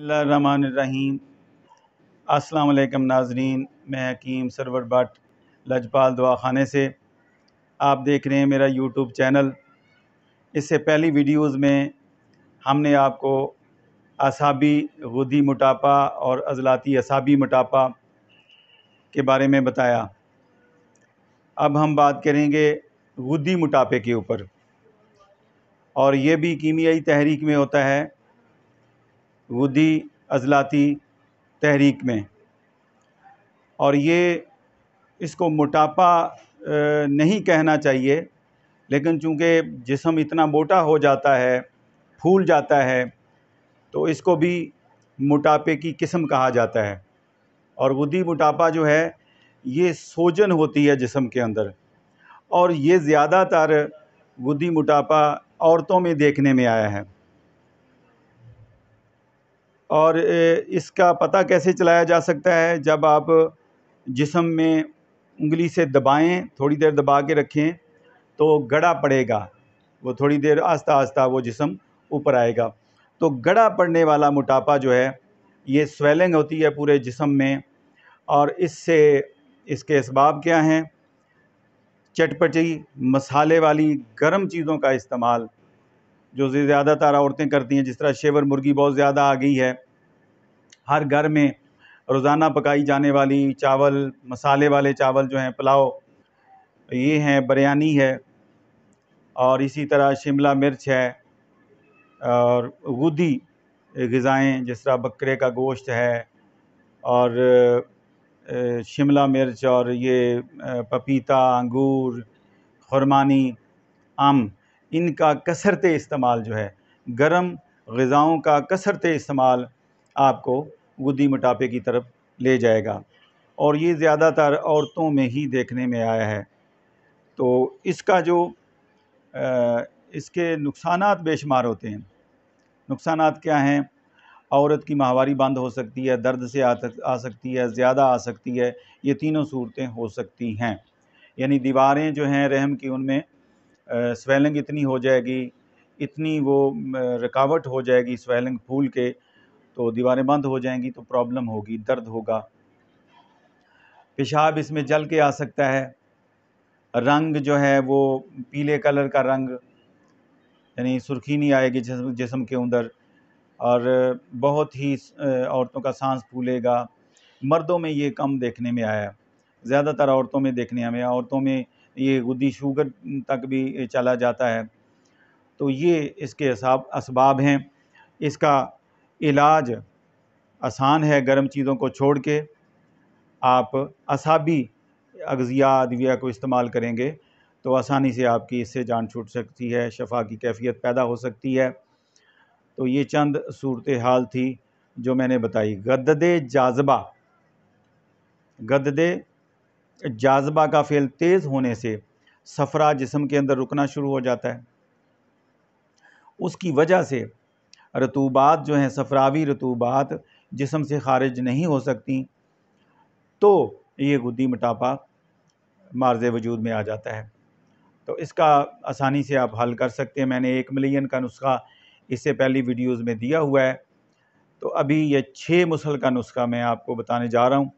रहीम अस्सलाम वालेकुम नाजरीन मैं हकीम सरवर भट्ट लजपाल दुआखाने से आप देख रहे हैं मेरा यूट्यूब चैनल इससे पहली वीडियोस में हमने आपको असाबी गुदी मोटापा और अजलाती असाबी मोटापा के बारे में बताया अब हम बात करेंगे गुदी मोटापे के ऊपर और ये भी कीमियाई तहरीक में होता है गुदी अजलाती तहरीक में और ये इसको मोटापा नहीं कहना चाहिए लेकिन चूँकि जिसम इतना मोटा हो जाता है फूल जाता है तो इसको भी मोटापे की किस्म कहा जाता है और गुदी मोटापा जो है ये सोजन होती है जिसम के अंदर और ये ज़्यादातर गुदी मोटापा औरतों में देखने में आया है और इसका पता कैसे चलाया जा सकता है जब आप जिसम में उंगली से दबाएं थोड़ी देर दबा के रखें तो गड़ा पड़ेगा वो थोड़ी देर आस्ता आस्ता वो जिसम ऊपर आएगा तो गड़ा पड़ने वाला मोटापा जो है ये स्वेलिंग होती है पूरे जिसम में और इससे इसके इसबाब क्या हैं चटपटी मसाले वाली गर्म चीज़ों का इस्तेमाल जो ज़्यादातर औरतें करती हैं जिस तरह शेवर मुर्गी बहुत ज़्यादा आ गई है हर घर में रोज़ाना पकाई जाने वाली चावल मसाले वाले चावल जो हैं पुलाव ये हैं बिरयानी है और इसी तरह शिमला मिर्च है और गुदी गज़ाएँ जिस तरह बकरे का गोश्त है और शिमला मिर्च और ये पपीता अंगूर खुरमानी आम इनका कसरत इस्तेमाल जो है गर्म गज़ाओं का कसरत इस्तेमाल आपको गुदी मोटापे की तरफ ले जाएगा और ये ज़्यादातर औरतों में ही देखने में आया है तो इसका जो आ, इसके नुकसान बेशुमार होते हैं नुकसान क्या हैं औरत की माहवारी बंद हो सकती है दर्द से आ, आ सकती है ज़्यादा आ सकती है ये तीनों सूरतें हो सकती हैं यानी दीवारें जो हैं रहम की उनमें स्वेलिंग इतनी हो जाएगी इतनी वो रुकावट हो जाएगी स्वेलिंग फूल के तो दीवारें बंद हो जाएंगी तो प्रॉब्लम होगी दर्द होगा पेशाब इसमें जल के आ सकता है रंग जो है वो पीले कलर का रंग यानी सुर्खी नहीं आएगी जिसम जिसम के अंदर और बहुत ही औरतों का सांस फूलेगा मर्दों में ये कम देखने में आया ज़्यादातर औरतों में देखने में औरतों में ये गुदी शुगर तक भी चला जाता है तो ये इसके इसबाब हैं इसका इलाज आसान है गर्म चीज़ों को छोड़ के आप असाबी अगज़िया अदविया को इस्तेमाल करेंगे तो आसानी से आपकी इससे जान छूट सकती है शफा की कैफियत पैदा हो सकती है तो ये चंद सूरत हाल थी जो मैंने बताई गद्दे जाजबा गद्दे जाजबा का फेल तेज़ होने से सफ़रा जिसम के अंदर रुकना शुरू हो जाता है उसकी वजह से रतूबात जो हैं सफ़रावी रतूबात जिसम से खारिज नहीं हो सकती तो ये गुद्दी मोटापा मार्ज वजूद में आ जाता है तो इसका आसानी से आप हल कर सकते हैं मैंने एक मिलियन का नुस्खा इससे पहली वीडियोस में दिया हुआ है तो अभी यह छः मसल का नुस्खा मैं आपको बताने जा रहा हूँ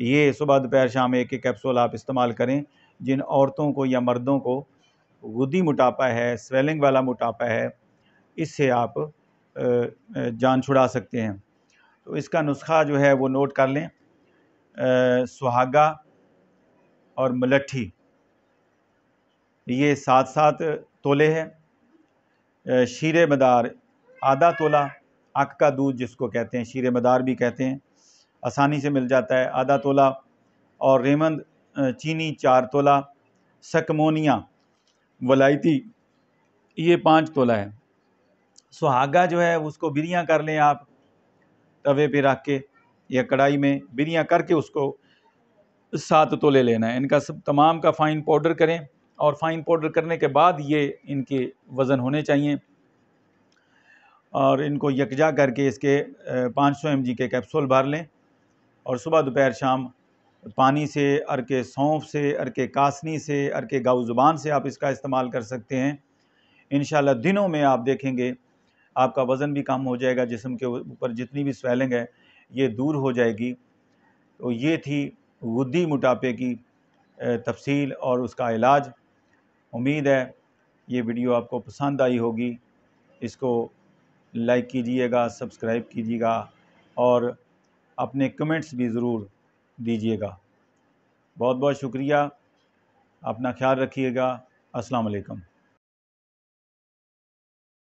ये सुबह दोपहर शाम एक एक कैप्सूल आप इस्तेमाल करें जिन औरतों को या मर्दों को गुदी मोटापा है स्वेलिंग वाला मोटापा है इससे आप जान छुड़ा सकते हैं तो इसका नुस्खा जो है वो नोट कर लें सुहागा और मलट्ठी ये साथ साथ तोले हैं शीरे मदार आधा तोला आँख का दूध जिसको कहते हैं शीरे मदार भी कहते हैं आसानी से मिल जाता है आधा तोला और रेमंद चीनी चार तोला सकमोनिया वलायती ये पाँच तोला है सुहागा जो है उसको बिरियाँ कर लें आप तवे पे रख के या कढ़ाई में बिरियाँ करके उसको सात तोले लेना है इनका सब तमाम का फ़ाइन पाउडर करें और फ़ाइन पाउडर करने के बाद ये इनके वज़न होने चाहिए और इनको यकजा करके इसके 500 सौ के कैप्सूल भर लें और सुबह दोपहर शाम पानी से अर के सौंफ से अर के कासनी से अर के गाऊ ज़ुबान से आप इसका इस्तेमाल कर सकते हैं इन दिनों में आप देखेंगे आपका वज़न भी कम हो जाएगा जिसम के ऊपर जितनी भी स्वेलिंग है ये दूर हो जाएगी तो ये थी गुद्दी मोटापे की तफसील और उसका इलाज उम्मीद है ये वीडियो आपको पसंद आई होगी इसको लाइक कीजिएगा सब्सक्राइब कीजिएगा और अपने कमेंट्स भी ज़रूर दीजिएगा बहुत बहुत शुक्रिया अपना ख्याल रखिएगा अस्सलाम वालेकुम